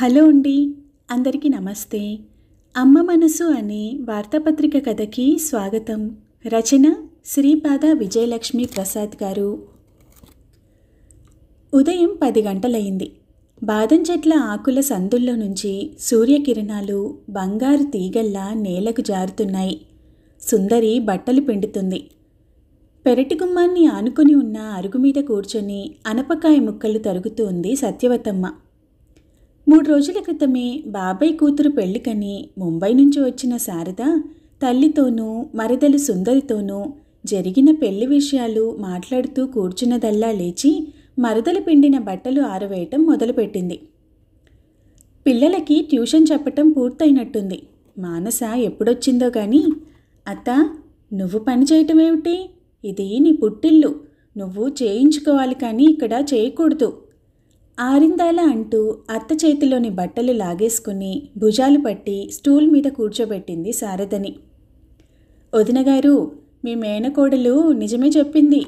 hello అండి అందరికీ నమస్తే అమ్మ మనసు అనే వార్తాపత్రిక కథకి స్వాగతం రచన శ్రీపాద విజయలక్ష్మి ప్రసాద్ గారు ఉదయం పది గంటలయింది బాదం చెట్ల ఆకుల సందుల్లో నుంచి సూర్యకిరణాలు బంగారు తీగల్లా నేలకు జారుతున్నాయి సుందరి బట్టలు పిండుతుంది పెరటి గుమ్మాన్ని ఆనుకుని ఉన్న అరుగు మీద కూర్చొని అనపకాయ ముక్కలు తరుగుతూ ఉంది సత్యవతమ్మ మూడు రోజుల క్రితమే బాబాయ్ కూతురు పెళ్లికని ముంబై నుంచి వచ్చిన శారద తల్లితోనూ మరిదలు సుందరితోనూ జరిగిన పెళ్లి విషయాలు మాట్లాడుతూ కూర్చున్నదల్లా లేచి మరదలు పిండిన బట్టలు ఆరవేయటం మొదలుపెట్టింది పిల్లలకి ట్యూషన్ చెప్పటం పూర్తయినట్టుంది మానస ఎప్పుడొచ్చిందో కానీ అత్త నువ్వు పని చేయటం ఇది నీ పుట్టిల్లు నువ్వు చేయించుకోవాలి కానీ ఇక్కడ చేయకూడదు ఆరిందాల అంటూ అత్త చేతిలోని బట్టలు లాగేసుకుని భుజాలు పట్టి స్టూల్ మీద కూర్చోబెట్టింది సారథని వదినగారు మీ మేనకోడలు నిజమే చెప్పింది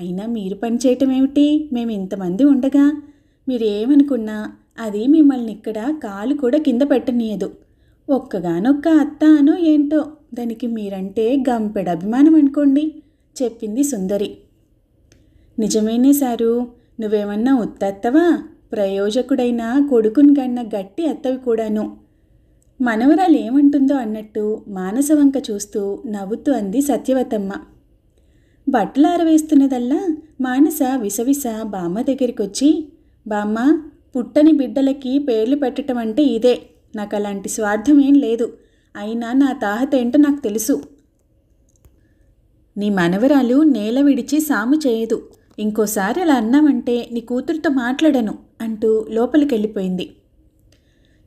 అయినా మీరు పనిచేయటం ఏమిటి మేము ఇంతమంది ఉండగా మీరేమనుకున్నా అది మిమ్మల్ని ఇక్కడ కాలు కూడా కింద పెట్టనీయదు ఒక్కగానొక్క అత్త అనో ఏంటో దానికి మీరంటే గంపెడ అభిమానం అనుకోండి చెప్పింది సుందరి నిజమేనే సారు నువ్వేమన్నా ఉత్తత్తవా ప్రయోజకుడైన కొడుకుని కన్న గట్టి అత్తవి కూడాను మనవరాలు ఏమంటుందో అన్నట్టు మానసవంక చూస్తూ నవ్వుతూ అంది సత్యవతమ్మ బట్టలు ఆరవేస్తున్నదల్లా మానస విసవిస బామ్మ దగ్గరికి వచ్చి బామ్మ పుట్టని బిడ్డలకి పేర్లు పెట్టడం అంటే ఇదే నాకు అలాంటి స్వార్థం ఏం లేదు అయినా నా తాహత ఏంటో నాకు తెలుసు నీ మనవరాలు నేల విడిచి సాము చేయదు ఇంకోసారి అలా అన్నామంటే నీ కూతురితో మాట్లాడను అంటూ లోపలికెళ్ళిపోయింది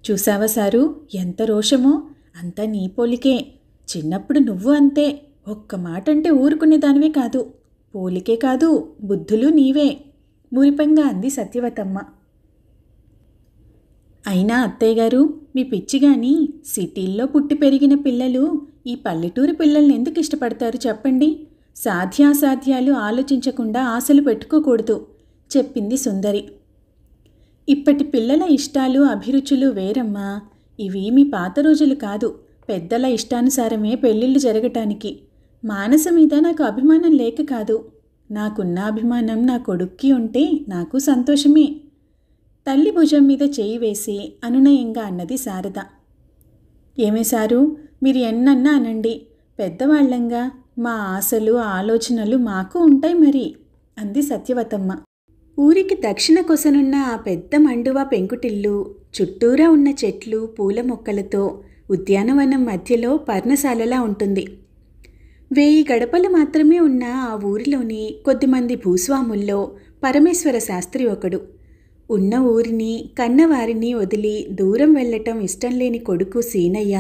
చూసావా సారు ఎంత రోషమో అంతా నీ పోలికే చిన్నప్పుడు నువ్వు అంతే ఒక్క మాట అంటే ఊరుకునేదానివే కాదు పోలికే కాదు బుద్ధులు నీవే మురిపంగా అంది సత్యవతమ్మ అయినా అత్తయ్య గారు మీ పిచ్చి కానీ సిటీల్లో పుట్టి పెరిగిన పిల్లలు ఈ పల్లెటూరు పిల్లల్ని ఎందుకు ఇష్టపడతారు చెప్పండి సాధ్యాసాధ్యాలు ఆలోచించకుండా ఆశలు పెట్టుకోకూడదు చెప్పింది సుందరి ఇప్పటి పిల్లల ఇష్టాలు అభిరుచులు వేరమ్మా మీ పాత రోజులు కాదు పెద్దల ఇష్టానుసారమే పెళ్ళిళ్ళు జరగటానికి మానస మీద నాకు అభిమానం లేక కాదు నాకున్న అభిమానం నా కొడుక్కి ఉంటే నాకు సంతోషమే తల్లి భుజం మీద చేయి వేసి అనునయంగా అన్నది శారద ఏమే సారు మీరు ఎన్నన్నా అనండి పెద్దవాళ్ళంగా మా ఆశలు ఆలోచనలు మాకు ఉంటాయి మరి అంది సత్యవతమ్మ ఊరికి దక్షిణ కొసనున్న ఆ పెద్ద మండువా పెంకుటిల్లు చుట్టూరా ఉన్న చెట్లు పూల మొక్కలతో ఉద్యానవనం మధ్యలో పర్ణశాలలా ఉంటుంది వెయ్యి గడపలు మాత్రమే ఉన్న ఆ ఊరిలోని కొద్దిమంది భూస్వాముల్లో పరమేశ్వర శాస్త్రి ఒకడు ఉన్న ఊరిని కన్నవారిని వదిలి దూరం వెళ్ళటం ఇష్టం లేని కొడుకు సీనయ్య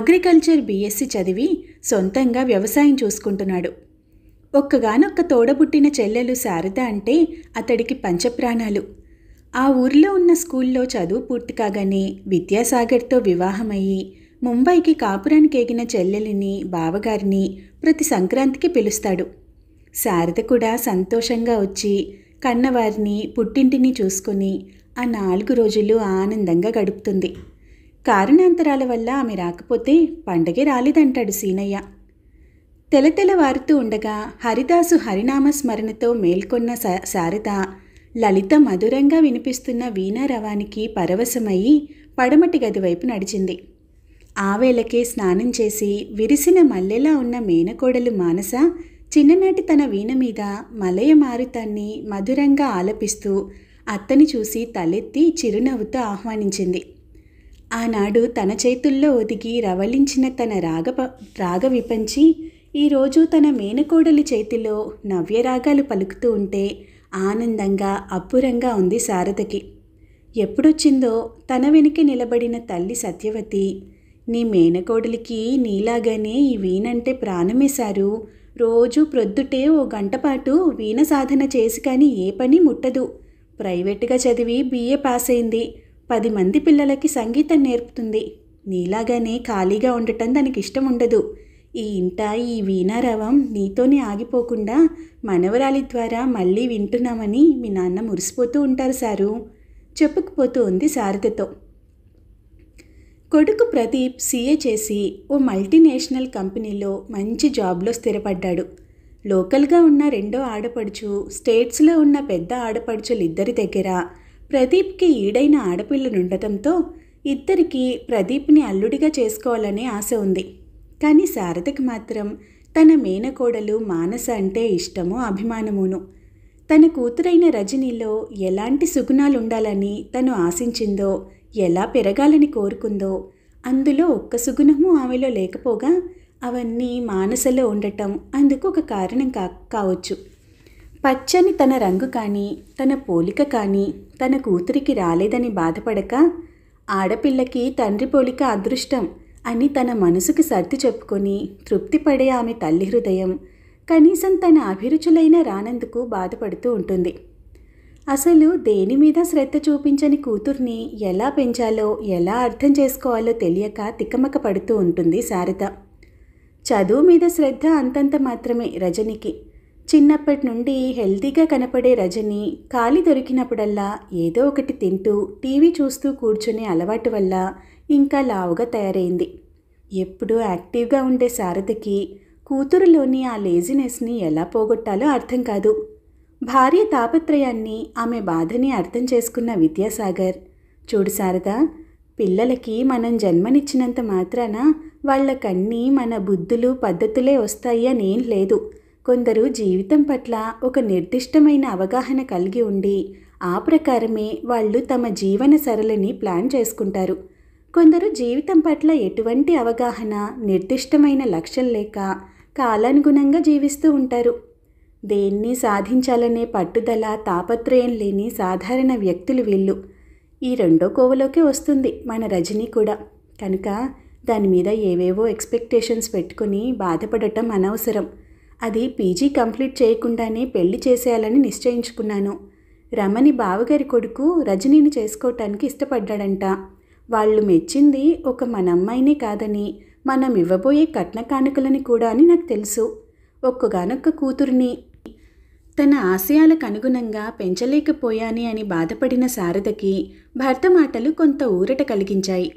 అగ్రికల్చర్ బీఎస్సీ చదివి సొంతంగా వ్యవసాయం చూసుకుంటున్నాడు ఒక్కగానొక్క తోడబుట్టిన చెల్లెలు శారద అంటే అతడికి పంచప్రాణాలు ఆ ఊరిలో ఉన్న స్కూల్లో చదువు పూర్తి కాగానే విద్యాసాగర్తో వివాహమయ్యి ముంబైకి కాపురానికి ఎగిన చెల్లెలిని బావగారిని ప్రతి సంక్రాంతికి పిలుస్తాడు శారద కూడా సంతోషంగా వచ్చి కన్నవారిని పుట్టింటిని చూసుకుని ఆ నాలుగు రోజులు ఆనందంగా గడుపుతుంది కారణాంతరాల వల్ల ఆమె రాకపోతే పండగే రాలేదంటాడు సీనయ్య తెలతెలవారుతూ ఉండగా హరిదాసు హరినామ స్మరణతో మేల్కొన్న శారద లలిత మధురంగా వినిపిస్తున్న వీణారవానికి పరవశమయ్యి పడమటి గది వైపు నడిచింది ఆవేళకే స్నానం చేసి విరిసిన మల్లెలా ఉన్న మేనకోడలు మానస చిన్ననాటి తన వీణ మీద మలయ మారుతాన్ని మధురంగా ఆలపిస్తూ అత్తని చూసి తలెత్తి చిరునవ్వుతో ఆహ్వానించింది ఆనాడు తన చేతుల్లో ఒదిగి రవలించిన తన రాగ రాగ విపంచి ఈరోజు తన మేనకోడలి చేతిలో నవ్యరాగాలు పలుకుతూ ఉంటే ఆనందంగా అబ్బురంగా ఉంది శారదకి ఎప్పుడొచ్చిందో తన వెనుక నిలబడిన తల్లి సత్యవతి నీ మేనకోడలికి నీలాగానే ఈ వీణంటే ప్రాణమేశారు రోజు ప్రొద్దుటే ఓ గంట పాటు వీణ సాధన చేసి కానీ ఏ పని ముట్టదు ప్రైవేటుగా చదివి బీఏ పాస్ అయింది పది మంది పిల్లలకి సంగీతం నేర్పుతుంది నీలాగానే ఖాళీగా ఉండటం దానికి ఇష్టం ఉండదు ఈ ఇంట ఈ వీణారవం నీతోనే ఆగిపోకుండా మనవరాలి ద్వారా మళ్ళీ వింటున్నామని మీ నాన్న మురిసిపోతూ ఉంటారు సారు చెప్పుకుపోతూ ఉంది సారథితో కొడుకు ప్రదీప్ సీఏ చేసి ఓ మల్టీనేషనల్ కంపెనీలో మంచి జాబ్లో స్థిరపడ్డాడు లోకల్గా ఉన్న రెండో ఆడపడుచు స్టేట్స్లో ఉన్న పెద్ద ఆడపడుచులిద్దరి దగ్గర ప్రదీప్కి ఈడైన ఆడపిల్లలుండటంతో ఇద్దరికీ ప్రదీప్ని అల్లుడిగా చేసుకోవాలనే ఆశ ఉంది కానీ శారదకి మాత్రం తన మేనకోడలు మానస అంటే ఇష్టమో అభిమానమును తన కూతురైన రజనీలో ఎలాంటి సుగుణాలు ఉండాలని తను ఆశించిందో ఎలా పెరగాలని కోరుకుందో అందులో ఒక్క సుగుణము ఆమెలో లేకపోగా అవన్నీ మానసలో ఉండటం అందుకు ఒక కారణం కా కావచ్చు పచ్చని తన రంగు కానీ తన పోలిక కానీ తన కూతురికి రాలేదని బాధపడక ఆడపిల్లకి తండ్రి పోలిక అదృష్టం అని తన మనసుకి సర్ది చెప్పుకొని తృప్తిపడే ఆమె తల్లి హృదయం కనీసం తన అభిరుచులైన రానందుకు బాధపడుతూ ఉంటుంది అసలు దేని మీద శ్రద్ధ చూపించని కూతుర్ని ఎలా పెంచాలో ఎలా అర్థం చేసుకోవాలో తెలియక తికమక పడుతూ ఉంటుంది శారద చదువు మీద శ్రద్ధ అంతంత మాత్రమే రజనికి చిన్నప్పటి నుండి హెల్తీగా కనపడే రజని ఖాళీ దొరికినప్పుడల్లా ఏదో ఒకటి తింటూ టీవీ చూస్తూ కూర్చునే అలవాటు వల్ల ఇంకా లావుగా తయారైంది ఎప్పుడూ యాక్టివ్గా ఉండే సారథికి కూతురులోని ఆ లేజినెస్ని ఎలా పోగొట్టాలో అర్థం కాదు భార్య తాపత్రయాన్ని ఆమె బాధని అర్థం చేసుకున్న విద్యాసాగర్ చూడు శారద పిల్లలకి మనం జన్మనిచ్చినంత మాత్రాన వాళ్ళకన్నీ మన బుద్ధులు పద్ధతులే వస్తాయి అని ఏం లేదు కొందరు జీవితం పట్ల ఒక నిర్దిష్టమైన అవగాహన కలిగి ఉండి ఆ ప్రకారమే వాళ్ళు తమ జీవన సరళిని ప్లాన్ చేసుకుంటారు కొందరు జీవితం పట్ల ఎటువంటి అవగాహన నిర్దిష్టమైన లక్ష్యం లేక కాలానుగుణంగా జీవిస్తూ ఉంటారు దేన్ని సాధించాలనే పట్టుదల తాపత్రయం లేని సాధారణ వ్యక్తులు వీళ్ళు ఈ రెండో కోవలోకే వస్తుంది మన రజనీ కూడా కనుక దాని మీద ఏవేవో ఎక్స్పెక్టేషన్స్ పెట్టుకుని బాధపడటం అనవసరం అది పీజీ కంప్లీట్ చేయకుండానే పెళ్లి చేసేయాలని నిశ్చయించుకున్నాను రమణి బావగారి కొడుకు రజనీని చేసుకోవటానికి ఇష్టపడ్డాడంట వాళ్ళు మెచ్చింది ఒక మన అమ్మాయినే కాదని మనం ఇవ్వబోయే కట్న కానుకలని కూడా అని నాకు తెలుసు ఒక్కగానొక్క కూతురిని తన ఆశయాలకు అనుగుణంగా పెంచలేకపోయానే అని బాధపడిన శారదకి భర్త మాటలు కొంత ఊరట కలిగించాయి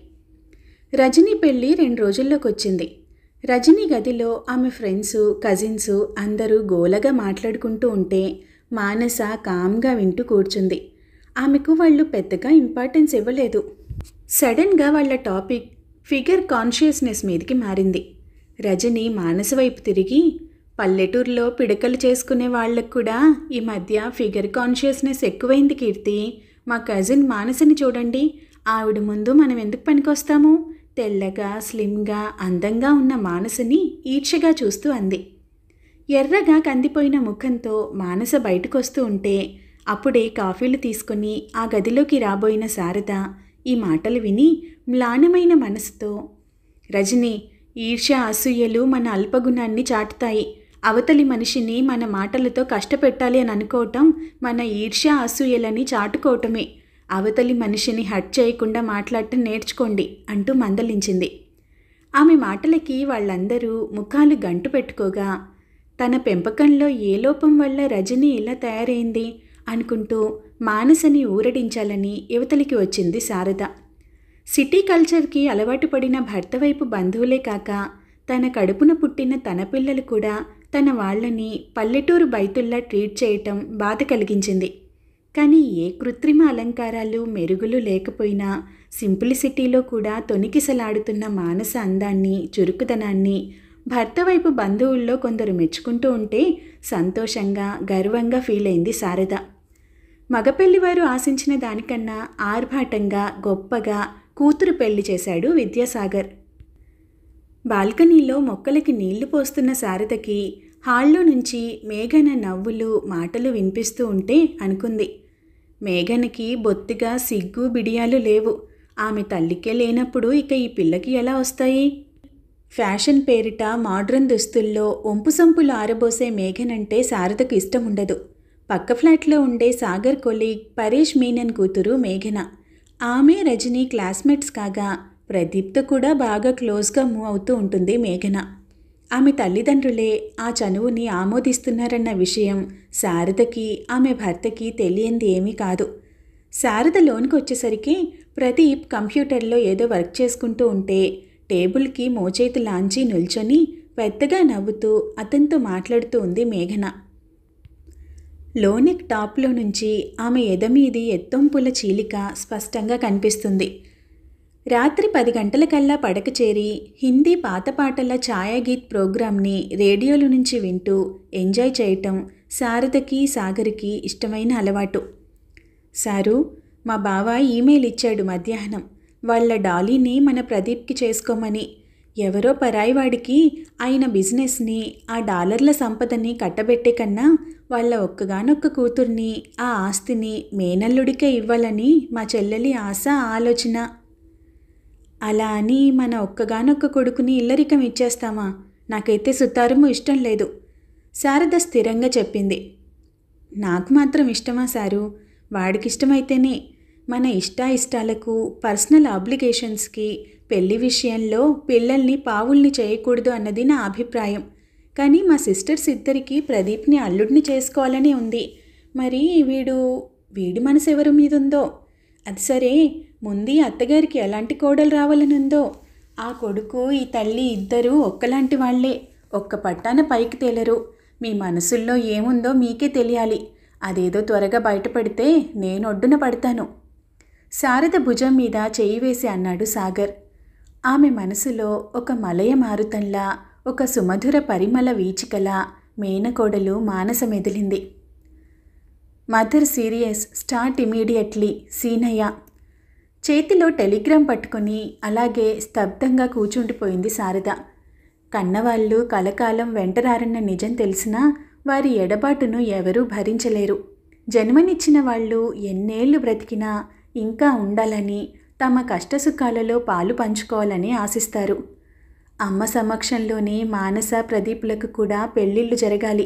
రజనీ పెళ్ళి రెండు రోజుల్లోకొచ్చింది రజనీ గదిలో ఆమె ఫ్రెండ్స్ కజిన్స్ అందరూ గోలగా మాట్లాడుకుంటూ ఉంటే మానస కామ్గా వింటూ కూర్చుంది ఆమెకు వాళ్ళు పెద్దగా ఇంపార్టెన్స్ ఇవ్వలేదు సడన్గా వాళ్ళ టాపిక్ ఫిగర్ కాన్షియస్నెస్ మీదకి మారింది రజని మానసు వైపు తిరిగి పల్లెటూరులో పిడకలు చేసుకునే వాళ్ళకు కూడా ఈ మధ్య ఫిగర్ కాన్షియస్నెస్ ఎక్కువైంది కీర్తి మా కజిన్ మానసిని చూడండి ఆవిడ ముందు మనం ఎందుకు పనికొస్తాము తెల్లగా స్లిమ్గా అందంగా ఉన్న మానసుని ఈర్చగా చూస్తూ అంది ఎర్రగా కందిపోయిన ముఖంతో మానస బయటకొస్తూ ఉంటే అప్పుడే కాఫీలు తీసుకుని ఆ గదిలోకి రాబోయిన శారద ఈ మాటలు విని మ్లానమైన మనసుతో రజని ఈర్ష్య అసూయలు మన అల్పగుణాన్ని చాటుతాయి అవతలి మనిషిని మన మాటలతో కష్టపెట్టాలి అని అనుకోవటం మన ఈర్ష్య అసూయలని చాటుకోవటమే అవతలి మనిషిని హట్ చేయకుండా మాట్లాడటం నేర్చుకోండి అంటూ మందలించింది ఆమె మాటలకి వాళ్ళందరూ ముఖాలు గంటు పెట్టుకోగా తన పెంపకంలో ఏ లోపం వల్ల రజని ఇలా తయారైంది అనుకుంటూ మానసని ఊరడించాలని యువతలికి వచ్చింది శారద సిటీ కల్చర్కి అలవాటు పడిన భర్త వైపు బంధువులే కాక తన కడుపున పుట్టిన తన పిల్లలు కూడా తన వాళ్లని పల్లెటూరు బైతుల్లా ట్రీట్ చేయటం బాధ కలిగించింది కానీ ఏ కృత్రిమ అలంకారాలు మెరుగులు లేకపోయినా సింప్లిసిటీలో కూడా తొనికిసలాడుతున్న మానస అందాన్ని చురుకుదనాన్ని భర్త వైపు బంధువుల్లో కొందరు మెచ్చుకుంటూ ఉంటే సంతోషంగా గర్వంగా ఫీల్ అయింది శారద మగపెళ్లివారు ఆశించిన దానికన్నా ఆర్భాటంగా గొప్పగా కూతురు పెళ్లి చేశాడు విద్యాసాగర్ బాల్కనీలో మొక్కలకి నీళ్లు పోస్తున్న సారథకి హాల్లో నుంచి మేఘన నవ్వులు మాటలు వినిపిస్తూ ఉంటే అనుకుంది మేఘనకి బొత్తిగా సిగ్గు బిడియాలు లేవు ఆమె తల్లికే లేనప్పుడు ఇక ఈ పిల్లకి ఎలా వస్తాయి ఫ్యాషన్ పేరిట మోడ్రన్ దుస్తుల్లో ఒంపు సంపులు ఆరబోసే మేఘనంటే సారథకు ఇష్టం ఉండదు పక్క ఫ్లాట్లో ఉండే సాగర్ కొలీగ్ పరేష్ మీనన్ కూతురు మేఘన ఆమె రజనీ క్లాస్మేట్స్ కాగా ప్రదీప్తో కూడా బాగా క్లోజ్గా మూవ్ అవుతూ ఉంటుంది మేఘన ఆమె తల్లిదండ్రులే ఆ చనువుని ఆమోదిస్తున్నారన్న విషయం శారదకి ఆమె భర్తకి తెలియంది ఏమీ కాదు శారద లోన్కి వచ్చేసరికి ప్రదీప్ కంప్యూటర్లో ఏదో వర్క్ చేసుకుంటూ ఉంటే టేబుల్కి మోచేతి లాంచి నిల్చొని పెద్దగా నవ్వుతూ అతనితో మాట్లాడుతూ ఉంది మేఘన లోనిక్ టాప్లో నుంచి ఆమె ఎదమీది ఎత్తొంపుల చీలిక స్పష్టంగా కనిపిస్తుంది రాత్రి పది గంటలకల్లా పడక చేరి హిందీ పాత పాటల ఛాయాగీత్ ప్రోగ్రాంని రేడియోల నుంచి వింటూ ఎంజాయ్ చేయటం శారదకి సాగర్కి ఇష్టమైన అలవాటు సారు మా బావ ఈమెయిల్ ఇచ్చాడు మధ్యాహ్నం వాళ్ళ డాలీని మన ప్రదీప్కి చేసుకోమని ఎవరో పరాయివాడికి ఆయన బిజినెస్ని ఆ డాలర్ల సంపదని కట్టబెట్టే కన్నా వాళ్ళ ఒక్కగానొక్క కూతుర్ని ఆ ఆస్తిని మేనల్లుడికే ఇవ్వాలని మా చెల్లెలి ఆశ ఆలోచన అలా అని మన ఒక్కగానొక్క కొడుకుని ఇల్లరికం ఇచ్చేస్తామా నాకైతే సుతారము ఇష్టం లేదు శారద స్థిరంగా చెప్పింది నాకు మాత్రం ఇష్టమా సారు వాడికిష్టమైతేనే మన ఇష్టాయిష్టాలకు పర్సనల్ అబ్లికేషన్స్కి పెళ్లి విషయంలో పిల్లల్ని పావుల్ని చేయకూడదు అన్నది నా అభిప్రాయం కానీ మా సిస్టర్స్ ఇద్దరికి ప్రదీప్ని అల్లుడిని చేసుకోవాలని ఉంది మరి వీడు వీడి మనసు ఎవరి మీద ఉందో అది సరే ముందు అత్తగారికి ఎలాంటి కోడలు రావాలని ఉందో ఆ కొడుకు ఈ తల్లి ఇద్దరూ ఒక్కలాంటి వాళ్లే ఒక్క పట్టాన పైకి తేలరు మీ మనసుల్లో ఏముందో మీకే తెలియాలి అదేదో త్వరగా బయటపడితే నేను ఒడ్డున పడతాను శారద భుజం మీద చేయి వేసి అన్నాడు సాగర్ ఆమె మనసులో ఒక మలయ మారుతంలా ఒక సుమధుర పరిమళ వీచికల మేనకోడలు మానసమెదిలింది mother serious start immediately Seenayya చేతిలో టెలిగ్రామ్ పట్టుకుని అలాగే స్తబ్దంగా కూచుండిపోయింది శారద కన్నవాళ్ళు కలకాలం వెంటరారన్న నిజం తెలిసినా వారి ఎడబాటును ఎవరూ భరించలేరు జన్మనిచ్చిన వాళ్ళు ఎన్నేళ్లు బ్రతికినా ఇంకా ఉండాలని తమ కష్టసుఖాలలో పాలు పంచుకోవాలని ఆశిస్తారు అమ్మ సమక్షంలోనే మానస ప్రదీప్లకు కూడా పెళ్ళిళ్ళు జరగాలి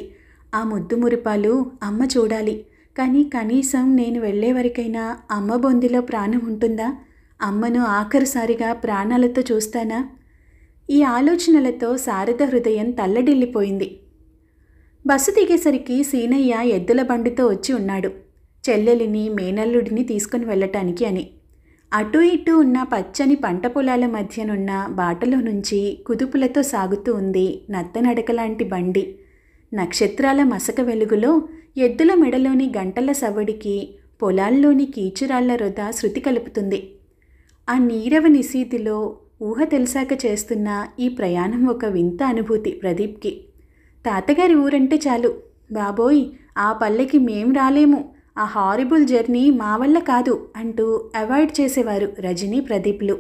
ఆ ముద్దు మురిపాలు అమ్మ చూడాలి కానీ కనీసం నేను వెళ్ళే వరకైనా అమ్మ బొందిలో ప్రాణం ఉంటుందా అమ్మను ఆఖరుసారిగా ప్రాణాలతో చూస్తానా ఈ ఆలోచనలతో శారద హృదయం తల్లడిల్లిపోయింది బస్సు దిగేసరికి సీనయ్య ఎద్దుల బండితో వచ్చి ఉన్నాడు చెల్లెలిని మేనల్లుడిని తీసుకుని వెళ్ళటానికి అని అటు ఇటు ఉన్న పచ్చని పంట పొలాల మధ్యనున్న బాటలో నుంచి కుదుపులతో సాగుతూ ఉంది నత్తనడకలాంటి బండి నక్షత్రాల మసక వెలుగులో ఎద్దుల మెడలోని గంటల సవ్వడికి పొలాల్లోని కీచురాళ్ల రొద శృతి కలుపుతుంది ఆ నీరవ నిశీతిలో ఊహ తెలిసాక చేస్తున్న ఈ ప్రయాణం ఒక వింత అనుభూతి ప్రదీప్కి తాతగారి ఊరంటే చాలు బాబోయ్ ఆ పల్లెకి మేం రాలేము ఆ హారిబుల్ జర్నీ మా వల్ల కాదు అంటూ అవాయిడ్ చేసేవారు రజని ప్రదీప్లు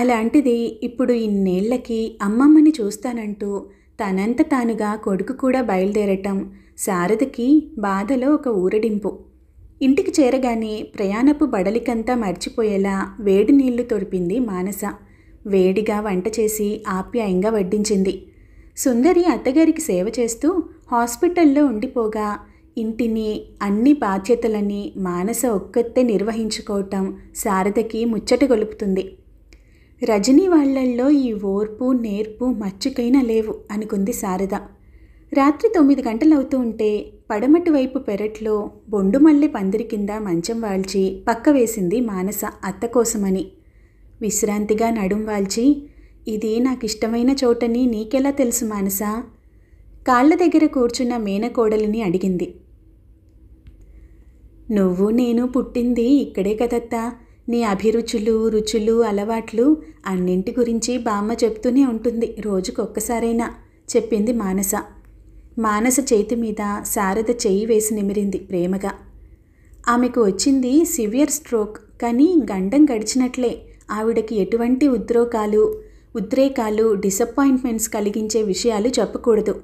అలాంటిది ఇప్పుడు ఇన్నేళ్లకి అమ్మమ్మని చూస్తానంటూ తనంత తానుగా కొడుకు కూడా బయలుదేరటం శారదకి బాధలో ఒక ఊరడింపు ఇంటికి చేరగానే ప్రయాణపు బడలికంతా మర్చిపోయేలా వేడి నీళ్లు తొడిపింది మానస వేడిగా వంట చేసి ఆప్యాయంగా వడ్డించింది సుందరి అత్తగారికి సేవ చేస్తూ హాస్పిటల్లో ఉండిపోగా ఇంటిని అన్ని బాధ్యతలని మానస ఒక్కతే నిర్వహించుకోవటం శారదకి ముచ్చట గొలుపుతుంది రజనీ వాళ్లల్లో ఈ ఓర్పు నేర్పు మచ్చుకైనా లేవు అనుకుంది శారద రాత్రి తొమ్మిది గంటలవుతూ ఉంటే పడమటి వైపు పెరట్లో బొండుమల్లి పందిరి కింద మంచం వాల్చి పక్క వేసింది మానస అత్త కోసమని విశ్రాంతిగా నడుం వాల్చి ఇది నాకు ఇష్టమైన చోటని నీకెలా తెలుసు మానస కాళ్ళ దగ్గర కూర్చున్న మేనకోడలిని అడిగింది నువ్వు నేను పుట్టింది ఇక్కడే కదత్తా నీ అభిరుచులు రుచులు అలవాట్లు అన్నింటి గురించి బామ్మ చెప్తూనే ఉంటుంది రోజుకొక్కసారైనా చెప్పింది మానస మానస చేతి మీద శారద చేయి వేసి నిమిరింది ప్రేమగా ఆమెకు వచ్చింది సివియర్ స్ట్రోక్ కానీ గండం గడిచినట్లే ఆవిడకి ఎటువంటి ఉద్రోగాలు ఉద్రేకాలు డిసప్పాయింట్మెంట్స్ కలిగించే విషయాలు చెప్పకూడదు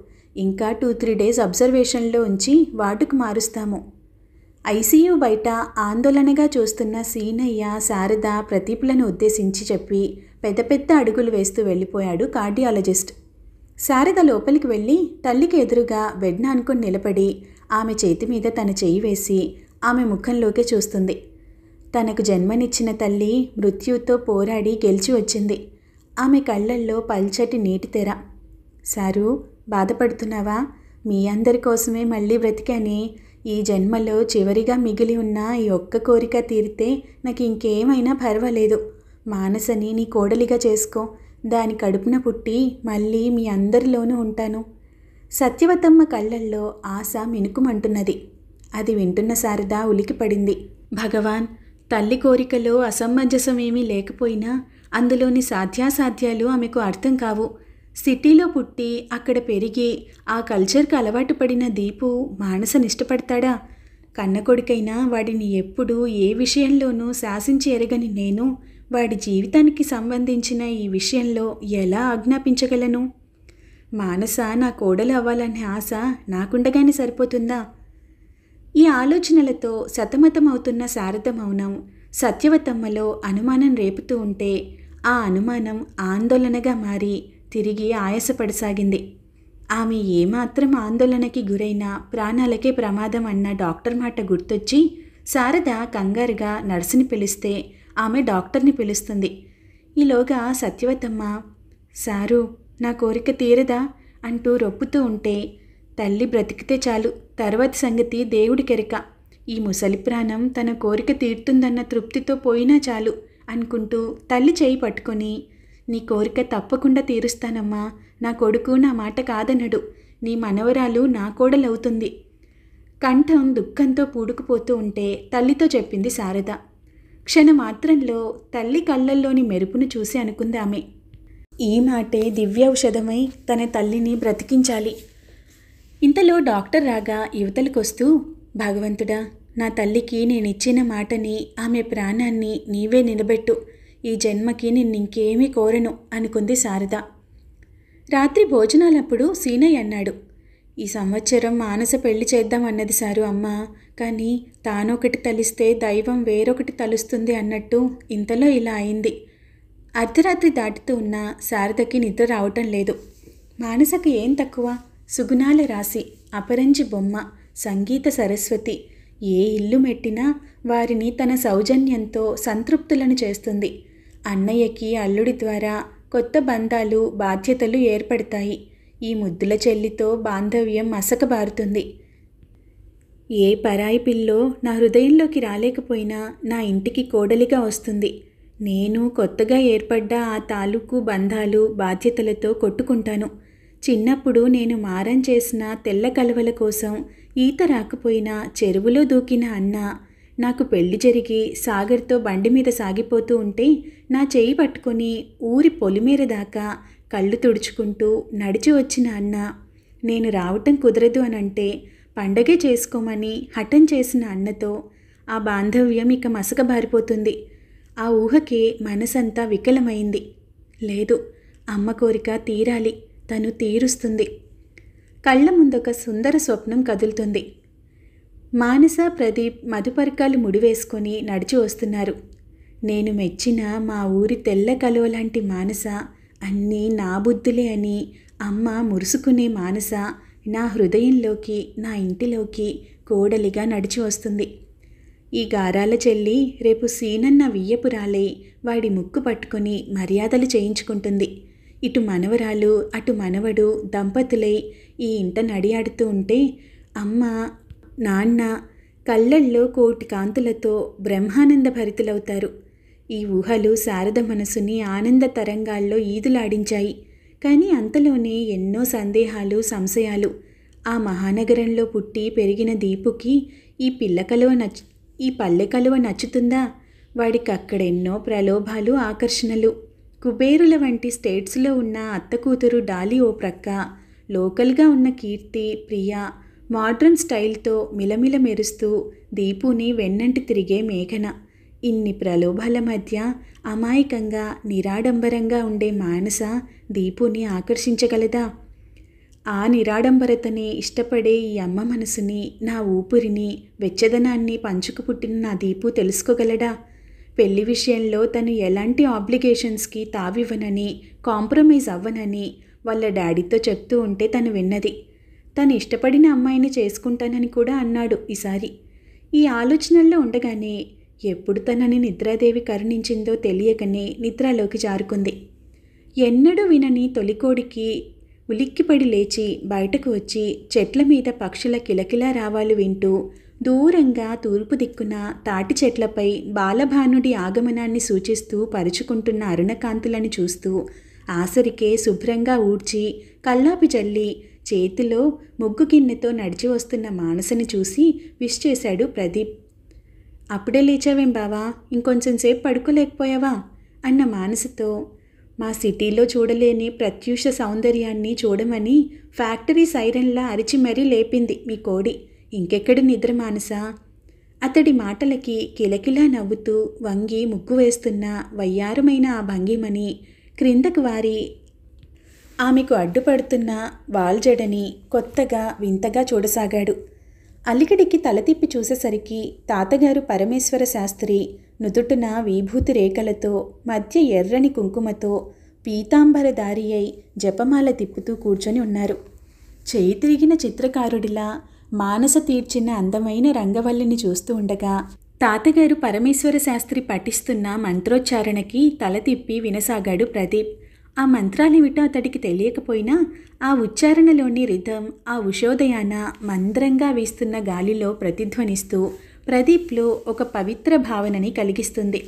ఇంకా టూ త్రీ డేస్ అబ్జర్వేషన్లో ఉంచి వాటుకు మారుస్తాము ఐసీయూ బయట ఆందోళనగా చూస్తున్న సీనయ్య శారద ప్రదీప్లను ఉద్దేశించి చెప్పి పెద్ద పెద్ద అడుగులు వేస్తూ వెళ్ళిపోయాడు కార్డియాలజిస్ట్ శారద లోపలికి వెళ్ళి తల్లికి ఎదురుగా బెడ్న అనుకుని నిలబడి ఆమె చేతి మీద తన చేయి వేసి ఆమె ముఖంలోకి చూస్తుంది తనకు జన్మనిచ్చిన తల్లి మృత్యుతో పోరాడి గెలిచి వచ్చింది ఆమె కళ్ళల్లో పల్చటి నీటి తెర సారు బాధపడుతున్నావా మీ అందరి కోసమే మళ్ళీ బ్రతికని ఈ జన్మలో చివరిగా మిగిలి ఉన్న ఈ ఒక్క కోరిక తీరితే నాకు ఇంకేమైనా పర్వాలేదు మానసని నీ కోడలిగా చేసుకో దాని కడుపున పుట్టి మళ్ళీ మీ అందరిలోనూ ఉంటాను సత్యవతమ్మ కళ్ళల్లో ఆశ మినుకుమంటున్నది అది వింటున్న సారదా ఉలికిపడింది భగవాన్ తల్లి కోరికలో అసమంజసమేమీ లేకపోయినా అందులోని సాధ్యాసాధ్యాలు ఆమెకు అర్థం కావు సిటీలో పుట్టి అక్కడ పెరిగి ఆ కల్చర్కి అలవాటు పడిన దీపు మానసని ఇష్టపడతాడా కన్న కొడుకైనా వాడిని ఎప్పుడూ ఏ విషయంలోనూ శాసించి ఎరగని నేను వాడి జీవితానికి సంబంధించిన ఈ విషయంలో ఎలా ఆజ్ఞాపించగలను మానస నా కోడలు అవ్వాలనే ఆశ నాకుండగానే సరిపోతుందా ఈ ఆలోచనలతో సతమతమవుతున్న శారద మౌనం సత్యవతమ్మలో అనుమానం రేపుతూ ఉంటే ఆ అనుమానం ఆందోళనగా మారి తిరిగి ఆయాసపడసాగింది ఆమె ఏమాత్రం ఆందోళనకి గురైన ప్రాణాలకే ప్రమాదం అన్న డాక్టర్ మాట గుర్తొచ్చి శారద కంగారుగా నర్సుని పిలిస్తే ఆమె డాక్టర్ని పిలుస్తుంది ఈలోగా సత్యవతమ్మ సారు నా కోరిక తీరదా అంటూ రొప్పుతూ ఉంటే తల్లి బ్రతికితే చాలు తర్వాత సంగతి దేవుడి కెరక ఈ ముసలి ప్రాణం తన కోరిక తీరుతుందన్న తృప్తితో పోయినా చాలు అనుకుంటూ తల్లి చేయి పట్టుకొని నీ కోరిక తప్పకుండా తీరుస్తానమ్మా నా కొడుకు నా మాట కాదనడు నీ మనవరాలు నా కోడలవుతుంది కంఠం దుఃఖంతో పూడుకుపోతూ ఉంటే తల్లితో చెప్పింది శారద క్షణమాత్రంలో తల్లి కళ్ళల్లోని మెరుపును చూసి అనుకుందామే ఈ మాటే దివ్యౌషధమై తన తల్లిని బ్రతికించాలి ఇంతలో డాక్టర్ రాగా యువతలకొస్తూ భగవంతుడా నా తల్లికి నేనిచ్చిన మాటని ఆమె ప్రాణాన్ని నీవే నిలబెట్టు ఈ జన్మకి నిన్నింకేమీ కోరను అనుకుంది శారద రాత్రి భోజనాలప్పుడు సీనయ్య అన్నాడు ఈ సంవత్సరం మానస పెళ్లి చేద్దాం అన్నది సారు అమ్మ కానీ తానొకటి తలిస్తే దైవం వేరొకటి తలుస్తుంది అన్నట్టు ఇంతలో ఇలా అయింది అర్ధరాత్రి దాటుతూ ఉన్న శారదకి నిద్ర రావటం లేదు మానసకు ఏం తక్కువ సుగుణాల రాశి అపరంజి బొమ్మ సంగీత సరస్వతి ఏ ఇల్లు మెట్టినా వారిని తన సౌజన్యంతో సంతృప్తులను చేస్తుంది అన్నయ్యకి అల్లుడి ద్వారా కొత్త బంధాలు బాధ్యతలు ఏర్పడతాయి ఈ ముద్దుల చెల్లితో బాంధవ్యం అసకబారుతుంది ఏ పరాయి పిల్లో నా హృదయంలోకి రాలేకపోయినా నా ఇంటికి కోడలిగా వస్తుంది నేను కొత్తగా ఏర్పడ్డ ఆ తాలూకు బంధాలు బాధ్యతలతో కొట్టుకుంటాను చిన్నప్పుడు నేను మారం చేసిన తెల్ల కలవల కోసం ఈత రాకపోయినా చెరువులో దూకిన అన్న నాకు పెళ్లి జరిగి సాగర్తో బండి మీద సాగిపోతూ ఉంటే నా చేయి పట్టుకొని ఊరి పొలిమేర దాకా కళ్ళు తుడుచుకుంటూ నడిచి వచ్చిన అన్న నేను రావటం కుదరదు అని అంటే పండగే చేసుకోమని హఠం చేసిన అన్నతో ఆ బాంధవ్యం ఇక మసకబారిపోతుంది ఆ ఊహకే మనసంతా వికలమైంది లేదు అమ్మ కోరిక తీరాలి తను తీరుస్తుంది కళ్ళ ముందొక సుందర స్వప్నం కదులుతుంది మానస ప్రదీప్ మధుపర్కాలు ముడివేసుకొని నడిచి వస్తున్నారు నేను మెచ్చిన మా ఊరి తెల్ల కలువ లాంటి మానస అన్నీ నా బుద్ధులే అని అమ్మ మురుసుకునే మానస నా హృదయంలోకి నా ఇంటిలోకి కోడలిగా నడిచి వస్తుంది ఈ గారాల చెల్లి రేపు సీనన్న వియ్యపురాలై వాడి ముక్కు పట్టుకొని మర్యాదలు చేయించుకుంటుంది ఇటు మనవరాలు అటు మనవడు దంపతులై ఈ ఇంట నడియాడుతూ ఉంటే అమ్మ నాన్న కళ్ళల్లో కోటి కాంతులతో బ్రహ్మానంద భరితులవుతారు ఈ ఊహలు శారద మనసుని ఆనంద తరంగాల్లో ఈదులాడించాయి కానీ అంతలోనే ఎన్నో సందేహాలు సంశయాలు ఆ మహానగరంలో పుట్టి పెరిగిన దీపుకి ఈ పిల్లకలువ నచ్చు ఈ పల్లె కలువ నచ్చుతుందా వాడికి అక్కడెన్నో ప్రలోభాలు ఆకర్షణలు కుబేరుల వంటి స్టేట్స్లో ఉన్న అత్త కూతురు డాలి ఓ ప్రక్క లోకల్గా ఉన్న కీర్తి ప్రియా మోడ్రన్ స్టైల్తో మిలమిల మెరుస్తూ దీపుని వెన్నంటి తిరిగే మేఘన ఇన్ని ప్రలోభాల మధ్య అమాయకంగా నిరాడంబరంగా ఉండే మానస దీపుని ఆకర్షించగలదా ఆ నిరాడంబరతని ఇష్టపడే ఈ అమ్మ మనసుని నా ఊపిరిని వెచ్చదనాన్ని పంచుకు పుట్టిన నా దీపు తెలుసుకోగలడా పెళ్లి విషయంలో తను ఎలాంటి ఆబ్లిగేషన్స్కి తావివ్వనని కాంప్రమైజ్ అవ్వనని వాళ్ళ డాడీతో చెప్తూ ఉంటే తను విన్నది తను ఇష్టపడిన అమ్మాయిని చేసుకుంటానని కూడా అన్నాడు ఈసారి ఈ ఆలోచనల్లో ఉండగానే ఎప్పుడు తనని నిద్రాదేవి కరుణించిందో తెలియకనే నిద్రలోకి జారుకుంది ఎన్నడూ వినని తొలికోడికి ఉలిక్కిపడి లేచి బయటకు వచ్చి చెట్ల మీద పక్షుల కిలకిలా రావాలు వింటూ దూరంగా తూర్పు దిక్కున తాటి చెట్లపై బాలభానుడి ఆగమనాన్ని సూచిస్తూ పరుచుకుంటున్న అరుణకాంతులను చూస్తూ ఆసరికే శుభ్రంగా ఊడ్చి కల్లాపి జల్లి చేతిలో ముగ్గు గిన్నెతో నడిచి వస్తున్న మానసని చూసి విష్ చేశాడు ప్రదీప్ అప్పుడే లేచావేం బావా ఇంకొంచెం సేపు పడుకోలేకపోయావా అన్న మానసతో మా సిటీలో చూడలేని ప్రత్యూష సౌందర్యాన్ని చూడమని ఫ్యాక్టరీ సైరన్లా అరిచి మరీ లేపింది మీ కోడి ఇంకెక్కడి నిద్ర మానస అతడి మాటలకి కిలకిలా నవ్వుతూ వంగి ముగ్గు వేస్తున్న వయ్యారమైన ఆ భంగిమని క్రిందకు వారి ఆమెకు అడ్డుపడుతున్న వాల్జడని కొత్తగా వింతగా చూడసాగాడు అలికడికి తల తిప్పి చూసేసరికి తాతగారు పరమేశ్వర శాస్త్రి నుదుటున విభూతి రేఖలతో మధ్య ఎర్రని కుంకుమతో దారి అయి జపమాల తిప్పుతూ కూర్చొని ఉన్నారు చేయి తిరిగిన చిత్రకారుడిలా మానస తీర్చిన అందమైన రంగవల్లిని చూస్తూ ఉండగా తాతగారు పరమేశ్వర శాస్త్రి పఠిస్తున్న మంత్రోచ్చారణకి తల తిప్పి వినసాగాడు ప్రదీప్ ఆ మంత్రాలేమిటో అతడికి తెలియకపోయినా ఆ ఉచ్చారణలోని రిథం ఆ ఉషోదయాన మంద్రంగా వీస్తున్న గాలిలో ప్రతిధ్వనిస్తూ ప్రదీప్లో ఒక పవిత్ర భావనని కలిగిస్తుంది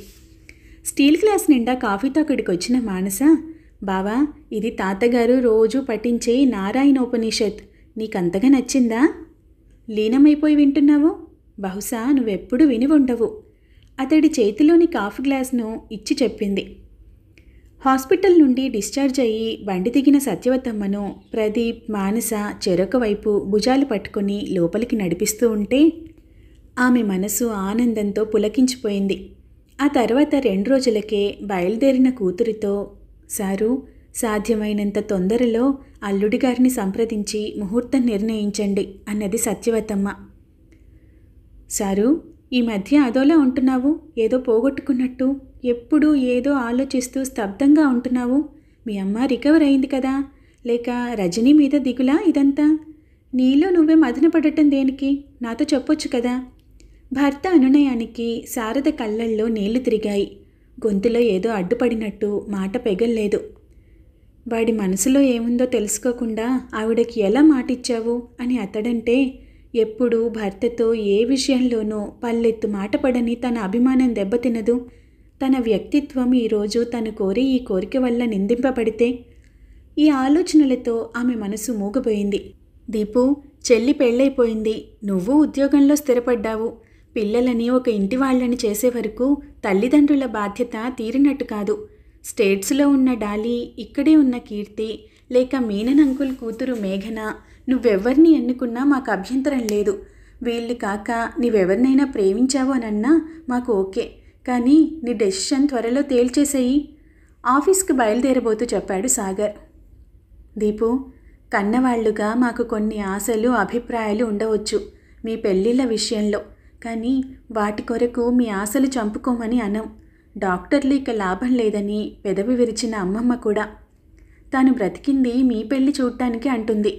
స్టీల్ గ్లాస్ నిండా కాఫీతో అక్కడికి వచ్చిన మానస బావా ఇది తాతగారు రోజు పఠించే నారాయణోపనిషత్ నీకంతగా నచ్చిందా లీనమైపోయి వింటున్నావు బహుశా నువ్వెప్పుడు విని ఉండవు అతడి చేతిలోని కాఫీ గ్లాస్ను ఇచ్చి చెప్పింది హాస్పిటల్ నుండి డిశ్చార్జ్ అయ్యి బండి దిగిన సత్యవతమ్మను ప్రదీప్ మానస చెరొక వైపు భుజాలు పట్టుకొని లోపలికి నడిపిస్తూ ఉంటే ఆమె మనసు ఆనందంతో పులకించిపోయింది ఆ తర్వాత రెండు రోజులకే బయలుదేరిన కూతురితో సారు సాధ్యమైనంత తొందరలో అల్లుడి గారిని సంప్రదించి ముహూర్తం నిర్ణయించండి అన్నది సత్యవతమ్మ సారు ఈ మధ్య అదోలా ఉంటున్నావు ఏదో పోగొట్టుకున్నట్టు ఎప్పుడూ ఏదో ఆలోచిస్తూ స్తబ్దంగా ఉంటున్నావు మీ అమ్మ రికవర్ అయింది కదా లేక రజనీ మీద దిగులా ఇదంతా నీలో నువ్వే పడటం దేనికి నాతో చెప్పొచ్చు కదా భర్త అనునయానికి శారద కళ్ళల్లో నీళ్లు తిరిగాయి గొంతులో ఏదో అడ్డుపడినట్టు మాట పెగల్లేదు వాడి మనసులో ఏముందో తెలుసుకోకుండా ఆవిడకి ఎలా మాటిచ్చావు అని అతడంటే ఎప్పుడు భర్తతో ఏ విషయంలోనూ పల్లెత్తు మాటపడని తన అభిమానం దెబ్బతినదు తన వ్యక్తిత్వం ఈరోజు తను కోరి ఈ కోరిక వల్ల నిందింపబడితే ఈ ఆలోచనలతో ఆమె మనసు మూగపోయింది దీపు చెల్లి పెళ్ళైపోయింది నువ్వు ఉద్యోగంలో స్థిరపడ్డావు పిల్లలని ఒక ఇంటి వాళ్ళని చేసే వరకు తల్లిదండ్రుల బాధ్యత తీరినట్టు కాదు స్టేట్స్లో ఉన్న డాలీ ఇక్కడే ఉన్న కీర్తి లేక మీననంకుల్ అంకుల్ కూతురు మేఘన నువ్వెవరిని ఎన్నుకున్నా మాకు అభ్యంతరం లేదు వీళ్ళు కాక నీవెవరినైనా ప్రేమించావు అనన్నా మాకు ఓకే కానీ నీ డెసిషన్ త్వరలో తేల్చేసేయి ఆఫీస్కి బయలుదేరబోతూ చెప్పాడు సాగర్ దీపు కన్నవాళ్లుగా మాకు కొన్ని ఆశలు అభిప్రాయాలు ఉండవచ్చు మీ పెళ్ళిళ్ళ విషయంలో కానీ వాటి కొరకు మీ ఆశలు చంపుకోమని అనం డాక్టర్లు ఇక లాభం లేదని పెదవి విరిచిన అమ్మమ్మ కూడా తాను బ్రతికింది మీ పెళ్లి చూడటానికి అంటుంది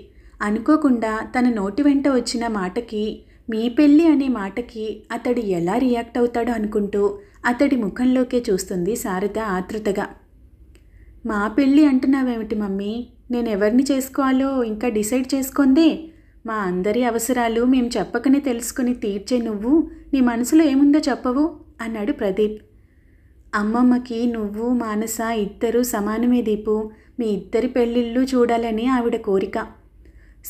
అనుకోకుండా తన నోటి వెంట వచ్చిన మాటకి మీ పెళ్ళి అనే మాటకి అతడు ఎలా రియాక్ట్ అవుతాడో అనుకుంటూ అతడి ముఖంలోకే చూస్తుంది శారద ఆతృతగా మా పెళ్ళి అంటున్నావేమిటి మమ్మీ నేను ఎవరిని చేసుకోవాలో ఇంకా డిసైడ్ చేసుకుందే మా అందరి అవసరాలు మేము చెప్పకనే తెలుసుకుని తీర్చే నువ్వు నీ మనసులో ఏముందో చెప్పవు అన్నాడు ప్రదీప్ అమ్మమ్మకి నువ్వు మానస ఇద్దరు సమానమే దీపు మీ ఇద్దరి పెళ్ళిళ్ళు చూడాలని ఆవిడ కోరిక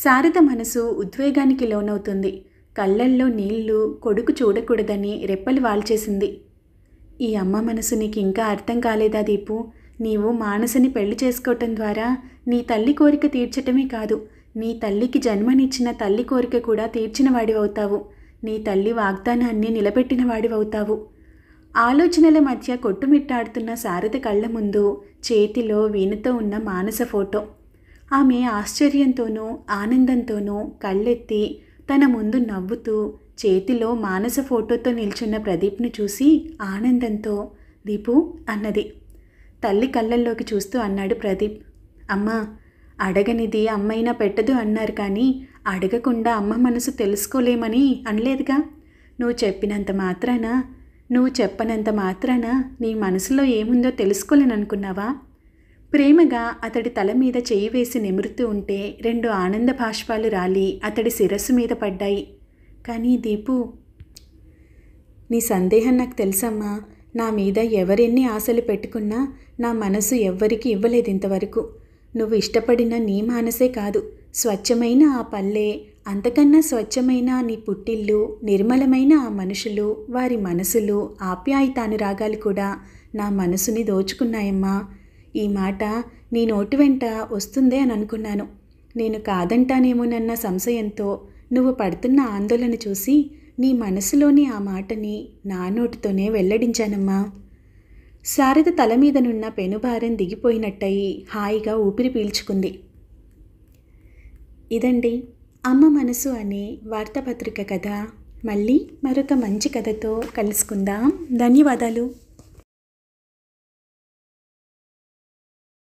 శారద మనసు ఉద్వేగానికి లోనవుతుంది కళ్ళల్లో నీళ్లు కొడుకు చూడకూడదని రెప్పలు వాల్చేసింది ఈ అమ్మ మనసు నీకు ఇంకా అర్థం కాలేదా దీపు నీవు మానసని పెళ్లి చేసుకోవటం ద్వారా నీ తల్లి కోరిక తీర్చటమే కాదు నీ తల్లికి జన్మనిచ్చిన తల్లి కోరిక కూడా తీర్చిన వాడివవుతావు నీ తల్లి వాగ్దానాన్ని నిలబెట్టిన వాడివవుతావు ఆలోచనల మధ్య కొట్టుమిట్టాడుతున్న శారద కళ్ళ ముందు చేతిలో వీణతో ఉన్న మానస ఫోటో ఆమె ఆశ్చర్యంతోనూ ఆనందంతోనూ కళ్ళెత్తి తన ముందు నవ్వుతూ చేతిలో మానస ఫోటోతో నిల్చున్న ప్రదీప్ను చూసి ఆనందంతో దీపు అన్నది తల్లి కళ్ళల్లోకి చూస్తూ అన్నాడు ప్రదీప్ అమ్మా అడగనిది అమ్మైనా పెట్టదు అన్నారు కానీ అడగకుండా అమ్మ మనసు తెలుసుకోలేమని అనలేదుగా నువ్వు చెప్పినంత మాత్రాన నువ్వు చెప్పనంత మాత్రాన నీ మనసులో ఏముందో తెలుసుకోలేననుకున్నావా ప్రేమగా అతడి తల మీద చేయి వేసి నిమురుతూ ఉంటే రెండు ఆనంద భాష్పాలు రాలి అతడి శిరస్సు మీద పడ్డాయి కానీ దీపు నీ సందేహం నాకు తెలుసమ్మా నా మీద ఎవరెన్ని ఆశలు పెట్టుకున్నా నా మనసు ఎవ్వరికి ఇవ్వలేదు ఇంతవరకు నువ్వు ఇష్టపడిన నీ మానసే కాదు స్వచ్ఛమైన ఆ పల్లె అంతకన్నా స్వచ్ఛమైన నీ పుట్టిల్లు నిర్మలమైన ఆ మనుషులు వారి మనసులు రాగాలు కూడా నా మనసుని దోచుకున్నాయమ్మా ఈ మాట నీ నోటి వెంట వస్తుందే అని అనుకున్నాను నేను కాదంటానేమోనన్న సంశయంతో నువ్వు పడుతున్న ఆందోళన చూసి నీ మనసులోని ఆ మాటని నా నోటితోనే వెల్లడించానమ్మా శారద తల మీదనున్న పెనుభారం దిగిపోయినట్టయి హాయిగా ఊపిరి పీల్చుకుంది ఇదండి అమ్మ మనసు అనే వార్తాపత్రిక కథ మళ్ళీ మరొక మంచి కథతో కలుసుకుందాం ధన్యవాదాలు